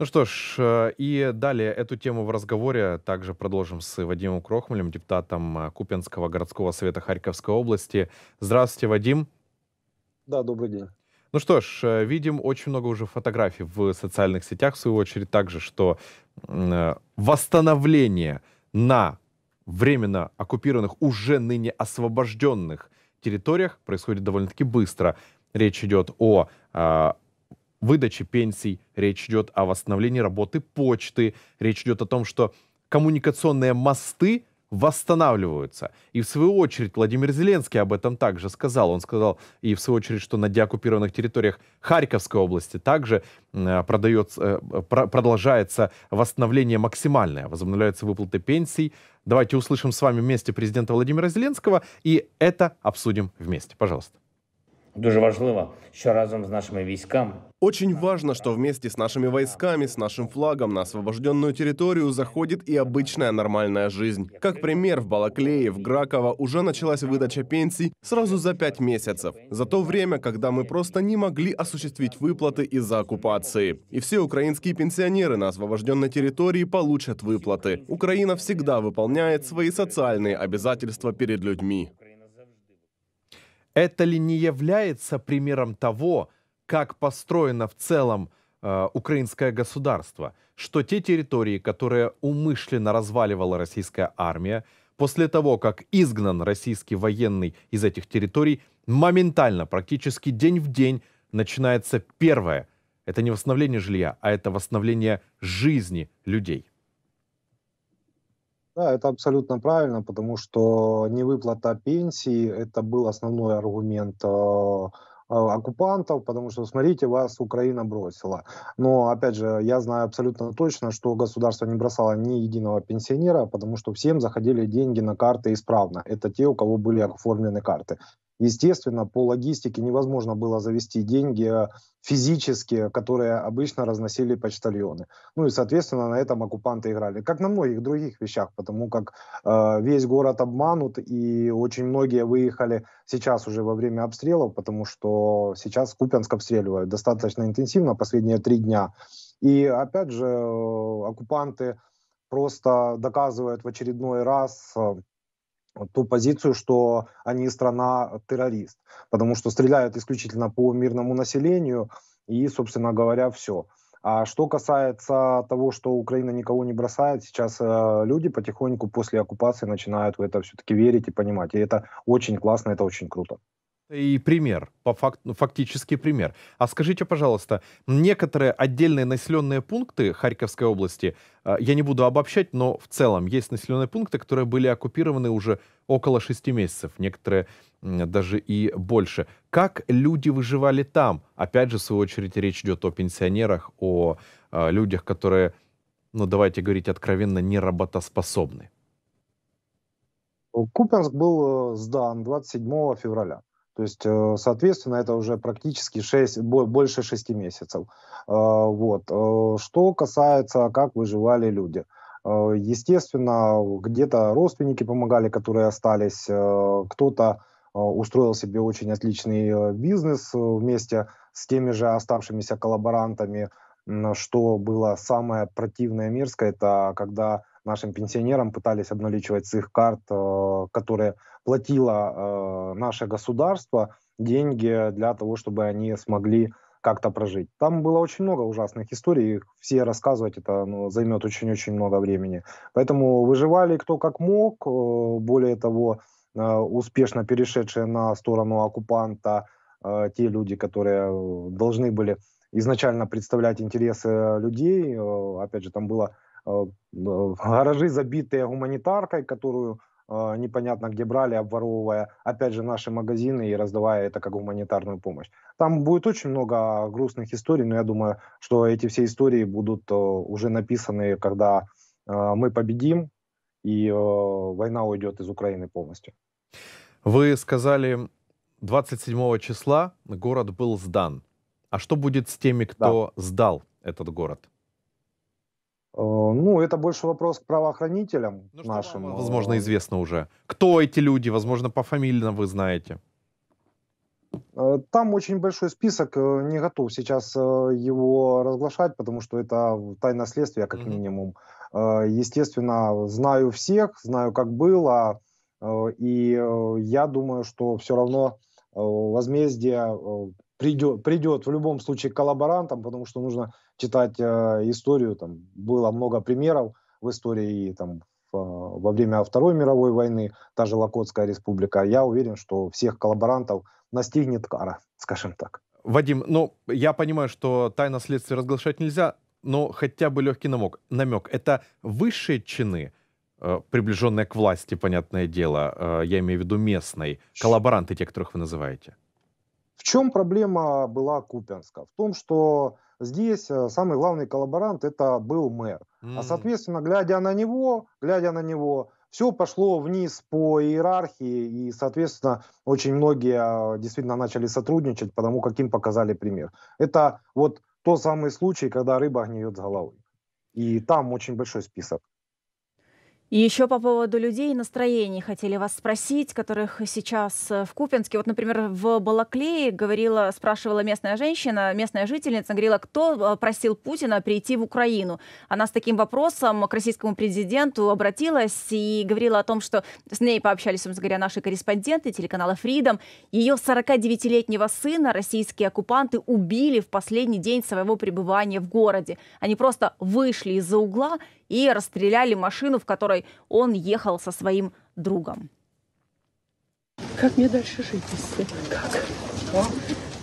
Ну что ж, э, и далее эту тему в разговоре также продолжим с Вадимом Крохмалем, депутатом э, Купенского городского совета Харьковской области. Здравствуйте, Вадим. Да, добрый день. Ну что ж, э, видим очень много уже фотографий в социальных сетях, в свою очередь, также, что восстановление на временно оккупированных, уже ныне освобожденных территориях происходит довольно-таки быстро. Речь идет о Выдачи пенсий, речь идет о восстановлении работы почты, речь идет о том, что коммуникационные мосты восстанавливаются. И в свою очередь Владимир Зеленский об этом также сказал. Он сказал и в свою очередь, что на деоккупированных территориях Харьковской области также э, продается, э, продолжается восстановление максимальное, возобновляются выплаты пенсий. Давайте услышим с вами вместе президента Владимира Зеленского и это обсудим вместе. Пожалуйста. Дуже важливо, що разом з нашими військами очень важно, что вместе с нашими войсками, с нашим флагом на освобожденную территорию заходит и обычная нормальная жизнь. Как пример, в Балаклее, в Граково уже началась выдача пенсий сразу за пять месяцев. За то время, когда мы просто не могли осуществить выплаты из-за оккупации. И все украинские пенсионеры на освобожденной территории получат выплаты. Украина всегда выполняет свои социальные обязательства перед людьми это ли не является примером того, как построено в целом э, украинское государство, что те территории, которые умышленно разваливала российская армия, после того, как изгнан российский военный из этих территорий, моментально, практически день в день, начинается первое. Это не восстановление жилья, а это восстановление жизни людей. Да, это абсолютно правильно, потому что невыплата пенсии – это был основной аргумент э, э, оккупантов, потому что, смотрите, вас Украина бросила. Но, опять же, я знаю абсолютно точно, что государство не бросало ни единого пенсионера, потому что всем заходили деньги на карты исправно. Это те, у кого были оформлены карты. Естественно, по логистике невозможно было завести деньги а, физически, которые обычно разносили почтальоны. Ну и, соответственно, на этом оккупанты играли, как на многих других вещах, потому как э, весь город обманут, и очень многие выехали сейчас уже во время обстрелов, потому что сейчас Купянск обстреливают достаточно интенсивно последние три дня. И опять же, э, оккупанты просто доказывают в очередной раз э, ту позицию, что они страна-террорист, потому что стреляют исключительно по мирному населению и, собственно говоря, все. А что касается того, что Украина никого не бросает, сейчас э, люди потихоньку после оккупации начинают в это все-таки верить и понимать. И это очень классно, это очень круто и пример, по факт, ну, фактический пример. А скажите, пожалуйста, некоторые отдельные населенные пункты Харьковской области, э, я не буду обобщать, но в целом есть населенные пункты, которые были оккупированы уже около шести месяцев, некоторые даже и больше. Как люди выживали там? Опять же, в свою очередь, речь идет о пенсионерах, о э, людях, которые, ну давайте говорить откровенно, не работоспособны. Купенск был э, сдан 27 февраля. То есть, э, соответственно, это уже практически 6, больше 6 месяцев. А, вот. Э, что касается, как выживали люди. Э, естественно, где-то родственники помогали, которые остались, кто-то устроил себе очень отличный бизнес вместе с теми же оставшимися коллаборантами, что было самое противное мерзкое, это когда нашим пенсионерам пытались обналичивать с их карт, э, которые платило э, наше государство, деньги для того, чтобы они смогли как-то прожить. Там было очень много ужасных историй, их все рассказывать это ну, займет очень-очень много времени. Поэтому выживали кто как мог, э, более того, успешно перешедшие на сторону оккупанта те люди, которые должны были изначально представлять интересы людей. Опять же, там было Э, э, гаражи забитые гуманитаркой, которую э, непонятно где брали, обворовывая, опять же, наши магазины и раздавая это как гуманитарную помощь. Там будет очень много грустных историй, но я думаю, что эти все истории будут уже написаны, когда мы победим, и война уйдет из Украины полностью. Вы сказали, 27 числа город был сдан. А что будет с теми, кто да. сдал этот город? Э, ну, это больше вопрос к правоохранителям ну, нашим. Вам, э. возможно, известно уже. Кто эти люди? Возможно, по пофамильно вы знаете. Э, там очень большой список, не готов сейчас его разглашать, потому что это тайна следствия, как mm-hmm. минимум. Естественно, знаю всех, знаю, как было, и я думаю, что все равно возмездие придет, придет в любом случае к коллаборантам, потому что нужно читать э, историю, там было много примеров в истории и там, в, э, во время Второй мировой войны, та же Локотская республика. Я уверен, что всех коллаборантов настигнет кара, скажем так. Вадим, ну, я понимаю, что тайна следствия разглашать нельзя, но хотя бы легкий намек. намек. Это высшие чины, э, приближенные к власти, понятное дело, э, я имею в виду местной, коллаборанты, те, которых вы называете? В чем проблема была Купенска? В том, что здесь э, самый главный коллаборант это был мэр. Mm. А соответственно, глядя на него, глядя на него, все пошло вниз по иерархии, и, соответственно, очень многие а, действительно начали сотрудничать, потому как им показали пример. Это вот тот самый случай, когда рыба гниет с головой. И там очень большой список. И еще по поводу людей и настроений хотели вас спросить, которых сейчас э, в Купинске. Вот, например, в Балаклее говорила, спрашивала местная женщина, местная жительница, говорила, кто э, просил Путина прийти в Украину. Она с таким вопросом к российскому президенту обратилась и говорила о том, что с ней пообщались, собственно говоря, наши корреспонденты телеканала Freedom. Ее 49-летнего сына российские оккупанты убили в последний день своего пребывания в городе. Они просто вышли из-за угла и расстреляли машину, в которой он ехал со своим другом. Как мне дальше жить, если как?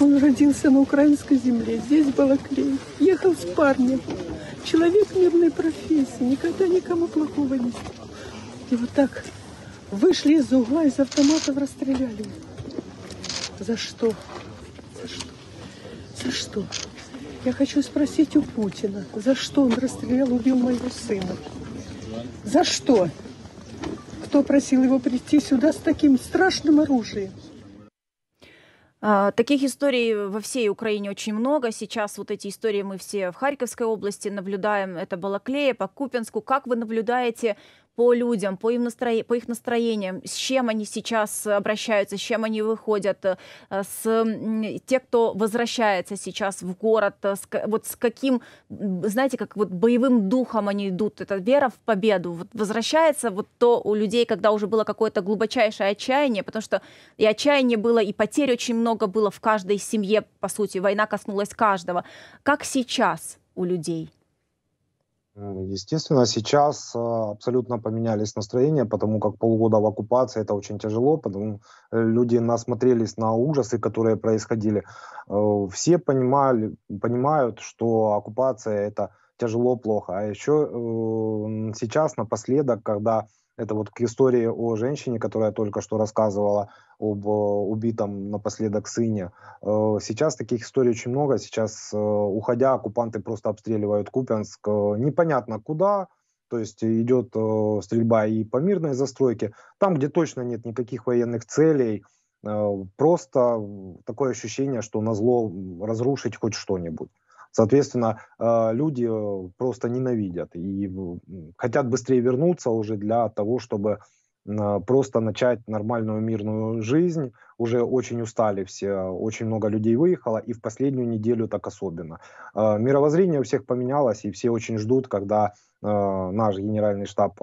Он родился на украинской земле, здесь клей. Ехал с парнем. Человек мирной профессии, никогда никому плохого не сделал. И вот так вышли из угла, из автоматов расстреляли. За что? За что? За что? Я хочу спросить у Путина, за что он расстрелял, убил моего сына? За что? Кто просил его прийти сюда с таким страшным оружием? А, таких историй во всей Украине очень много. Сейчас вот эти истории мы все в Харьковской области наблюдаем. Это Балаклея, по Купинску. Как вы наблюдаете по людям, по, им настро... по их настроениям, с чем они сейчас обращаются, с чем они выходят, э, с те, кто возвращается сейчас в город, э, с... вот с каким, знаете, как вот боевым духом они идут, эта вера в победу, вот возвращается вот то у людей, когда уже было какое-то глубочайшее отчаяние, потому что и отчаяние было, и потерь очень много было в каждой семье, по сути, война коснулась каждого. Как сейчас у людей? Естественно, сейчас а, абсолютно поменялись настроения, потому как полгода в оккупации это очень тяжело, потому э, люди насмотрелись на ужасы, которые происходили. Э, все понимали, понимают, что оккупация это тяжело, плохо. А еще э, сейчас напоследок, когда это вот к истории о женщине, которая только что рассказывала об э, убитом напоследок сыне. Э, сейчас таких историй очень много. Сейчас, э, уходя, оккупанты просто обстреливают Купянск. Непонятно куда, то есть идет стрельба и по мирной застройке. Там, где точно нет никаких военных целей, просто такое ощущение, что на зло разрушить хоть что-нибудь. Соответственно, э, люди э, просто ненавидят и хотят быстрее вернуться уже для того, чтобы э, просто начать нормальную мирную жизнь. Уже очень устали все, очень много людей выехало, и в последнюю неделю так особенно. Мировоззрение у всех поменялось, и все очень ждут, когда наш генеральный штаб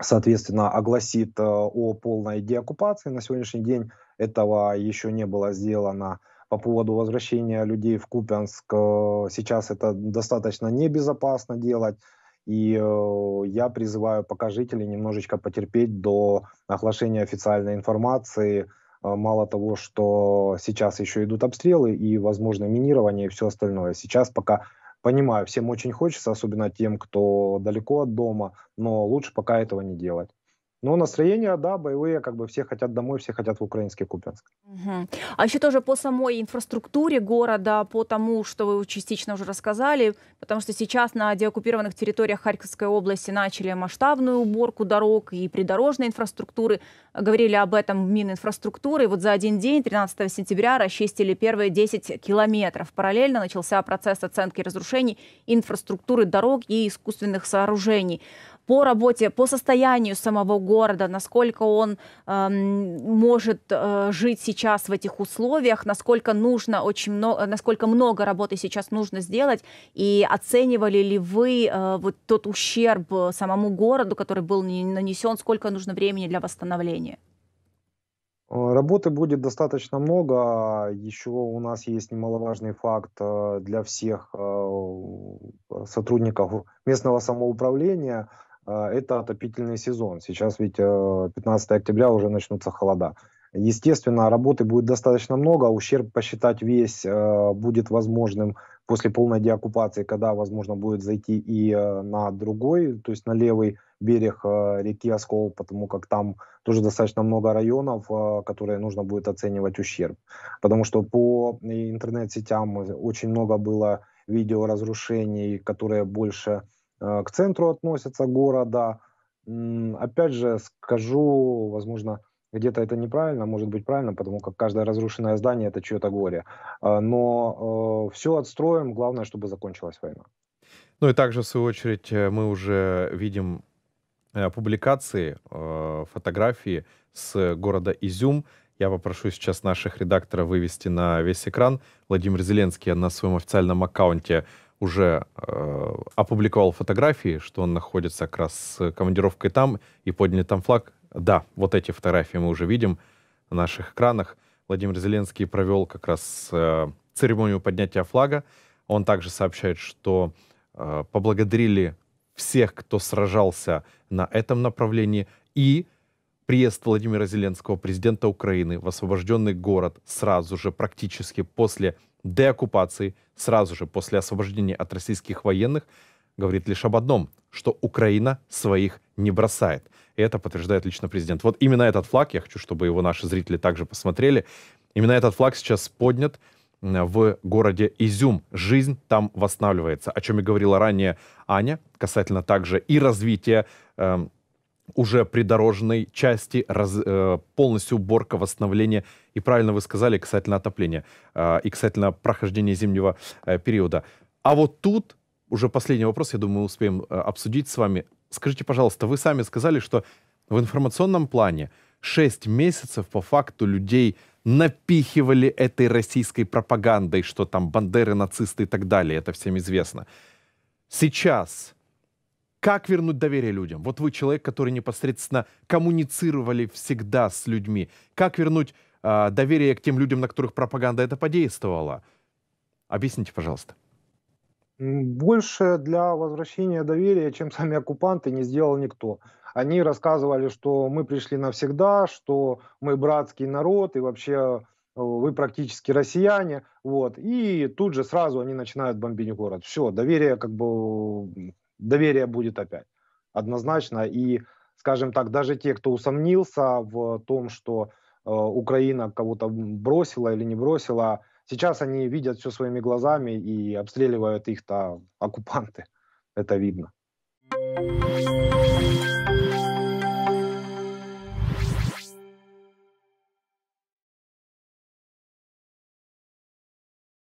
соответственно, огласит о полной деоккупации. На сегодняшний день этого еще не было сделано по поводу возвращения людей в Купянск. Э, сейчас это достаточно небезопасно делать. И э, я призываю пока жителей немножечко потерпеть до оглашения официальной информации. Э, мало того, что сейчас еще идут обстрелы и, возможно, минирование и все остальное. Сейчас пока понимаю, всем очень хочется, особенно тем, кто далеко от дома, но лучше пока этого не делать. Но настроение, да, боевые, как бы все хотят домой, все хотят в украинский Купинск. Угу. А еще тоже по самой инфраструктуре города, по тому, что вы частично уже рассказали, потому что сейчас на деоккупированных территориях Харьковской области начали масштабную уборку дорог и придорожной инфраструктуры. Говорили об этом Мининфраструктуры. И вот за один день, 13 сентября, расчистили первые 10 километров. Параллельно начался процесс оценки разрушений инфраструктуры дорог и искусственных сооружений по работе, по состоянию самого города, насколько он э, может э, жить сейчас в этих условиях, насколько нужно очень много, насколько много работы сейчас нужно сделать, и оценивали ли вы э, вот тот ущерб самому городу, который был нанесен, сколько нужно времени для восстановления? Э, работы будет достаточно много. А еще у нас есть немаловажный факт э, для всех э, сотрудников местного самоуправления. А, это отопительный сезон. Сейчас ведь 15 э, октября уже начнутся холода. Естественно, работы будет достаточно много, а ущерб посчитать весь э, будет возможным после полной деоккупации, когда возможно будет зайти и э, на другой, то есть на левый берег реки Оскол, потому как там тоже достаточно много районов, которые нужно будет оценивать ущерб. Потому что по интернет-сетям очень много было видеоразрушений, которые больше Э, к центру относятся города. Опять же, скажу, возможно, где-то это неправильно, может быть правильно, потому как каждое разрушенное здание – это чье-то горе. Э, но э, все отстроим, главное, чтобы закончилась война. Ну и также, в свою очередь, мы уже видим публикации, фотографии с города Изюм. Я попрошу сейчас наших редакторов вывести на весь экран. Владимир Зеленский на своем официальном аккаунте – уже э, опубликовал фотографии, что он находится как раз с командировкой там и подняли там флаг. Да, вот эти фотографии мы уже видим на наших экранах. Владимир Зеленский провел как раз э, церемонию поднятия флага. Он также сообщает, что э, поблагодарили всех, кто сражался на этом направлении, и приезд Владимира Зеленского, президента Украины, в освобожденный город сразу же, практически после деоккупации сразу же после освобождения от российских военных говорит лишь об одном, что Украина своих не бросает. И это подтверждает лично президент. Вот именно этот флаг, я хочу, чтобы его наши зрители также посмотрели, именно этот флаг сейчас поднят в городе Изюм. Жизнь там восстанавливается, о чем и говорила ранее Аня, касательно также и развития э, уже придорожной части, раз, э, полностью уборка, восстановление. И правильно вы сказали касательно отопления э, и касательно прохождения зимнего э, периода. А вот тут уже последний вопрос, я думаю, мы успеем э, обсудить с вами. Скажите, пожалуйста, вы сами сказали, что в информационном плане 6 месяцев по факту людей напихивали этой российской пропагандой, что там бандеры, нацисты и так далее, это всем известно. Сейчас как вернуть доверие людям? Вот вы человек, который непосредственно коммуницировали всегда с людьми. Как вернуть э, доверие к тем людям, на которых пропаганда это подействовала? Объясните, пожалуйста. Больше для возвращения доверия, чем сами оккупанты, не сделал никто. Они рассказывали, что мы пришли навсегда, что мы братский народ и вообще э, вы практически россияне, вот, и тут же сразу они начинают бомбить город. Все, доверие как бы доверие будет опять однозначно. И, скажем так, даже те, кто усомнился в том, что э, Украина кого-то бросила или не бросила, сейчас они видят все своими глазами и обстреливают их-то оккупанты. Это видно.